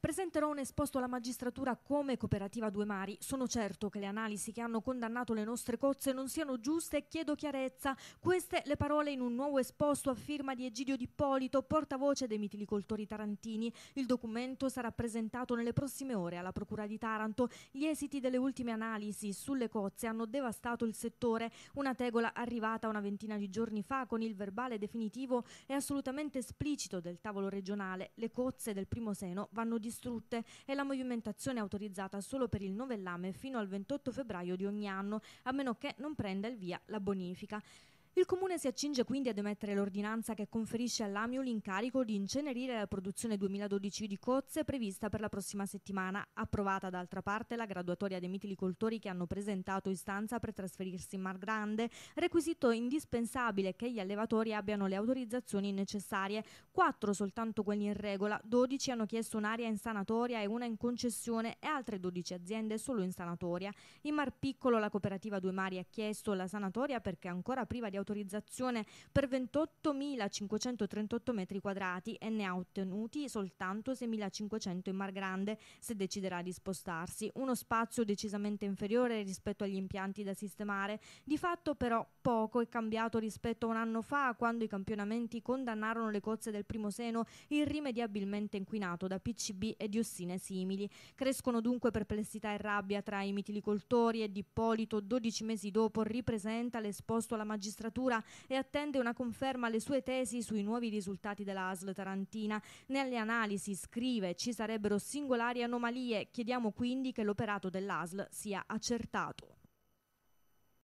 Presenterò un esposto alla magistratura come cooperativa Due Mari. Sono certo che le analisi che hanno condannato le nostre cozze non siano giuste e chiedo chiarezza. Queste le parole in un nuovo esposto a firma di Egidio Dippolito, portavoce dei mitilicoltori tarantini. Il documento sarà presentato nelle prossime ore alla Procura di Taranto. Gli esiti delle ultime analisi sulle cozze hanno devastato il settore. Una tegola arrivata una ventina di giorni fa con il verbale definitivo e assolutamente esplicito del tavolo regionale. Le cozze del primo seno vanno di distrutte e la movimentazione è autorizzata solo per il novellame fino al 28 febbraio di ogni anno, a meno che non prenda il via la bonifica. Il Comune si accinge quindi ad emettere l'ordinanza che conferisce all'AMIO l'incarico di incenerire la produzione 2012 di cozze prevista per la prossima settimana, approvata d'altra parte la graduatoria dei mitilicoltori che hanno presentato istanza per trasferirsi in Mar Grande, requisito indispensabile che gli allevatori abbiano le autorizzazioni necessarie, quattro soltanto quelli in regola, 12 hanno chiesto un'area in sanatoria e una in concessione e altre 12 aziende solo in sanatoria. In Mar Piccolo la cooperativa Due Mari ha chiesto la sanatoria perché ancora priva di autorizzazione autorizzazione per 28.538 metri quadrati e ne ha ottenuti soltanto 6.500 in Mar Grande se deciderà di spostarsi, uno spazio decisamente inferiore rispetto agli impianti da sistemare. Di fatto però poco è cambiato rispetto a un anno fa quando i campionamenti condannarono le cozze del primo seno irrimediabilmente inquinato da PCB e diossine simili. Crescono dunque perplessità e rabbia tra i mitilicoltori e Dippolito 12 mesi dopo ripresenta l'esposto alla magistratura magistratura e attende una conferma alle sue tesi sui nuovi risultati della ASL Tarantina. Nelle analisi, scrive, ci sarebbero singolari anomalie. Chiediamo quindi che l'operato dell'ASL sia accertato.